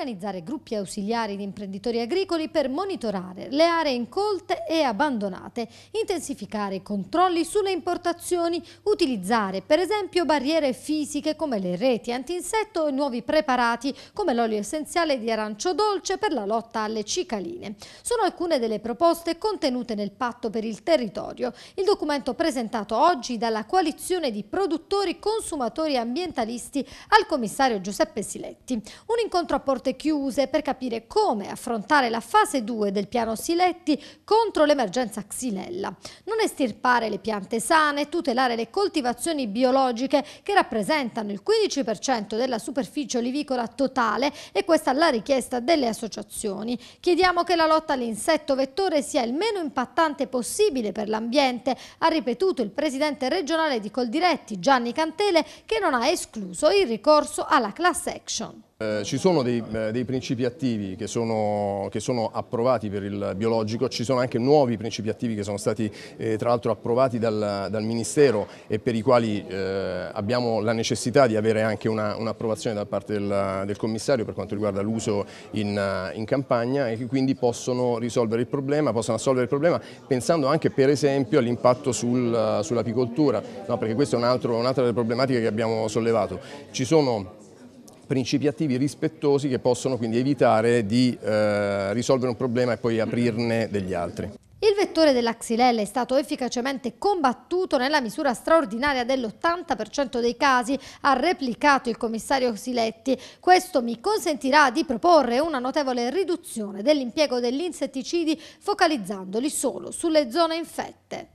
organizzare gruppi ausiliari di imprenditori agricoli per monitorare le aree incolte e abbandonate, intensificare i controlli sulle importazioni, utilizzare per esempio barriere fisiche come le reti antinsetto e nuovi preparati come l'olio essenziale di arancio dolce per la lotta alle cicaline. Sono alcune delle proposte contenute nel patto per il territorio, il documento presentato oggi dalla coalizione di produttori, consumatori e ambientalisti al commissario Giuseppe Siletti. Un incontro a Porto porte chiuse per capire come affrontare la fase 2 del piano Siletti contro l'emergenza xylella. Non estirpare le piante sane, tutelare le coltivazioni biologiche che rappresentano il 15% della superficie olivicola totale e questa è la richiesta delle associazioni. Chiediamo che la lotta all'insetto vettore sia il meno impattante possibile per l'ambiente, ha ripetuto il presidente regionale di Coldiretti Gianni Cantele che non ha escluso il ricorso alla class action. Eh, ci sono dei, eh, dei, principi attivi che sono, che sono, approvati per il biologico, ci sono anche nuovi principi attivi che sono stati eh, tra l'altro approvati dal, dal, Ministero e per i quali eh, abbiamo la necessità di avere anche un'approvazione un da parte del, del, commissario per quanto riguarda l'uso in, in, campagna e che quindi possono risolvere il problema, possono assolvere il problema pensando anche per esempio all'impatto sul, sull'apicoltura, no, perché questa è un'altra un delle problematiche che abbiamo sollevato. Ci sono principi attivi rispettosi che possono quindi evitare di eh, risolvere un problema e poi aprirne degli altri. Il vettore della xylella è stato efficacemente combattuto nella misura straordinaria dell'80% dei casi, ha replicato il commissario Siletti. Questo mi consentirà di proporre una notevole riduzione dell'impiego degli insetticidi focalizzandoli solo sulle zone infette.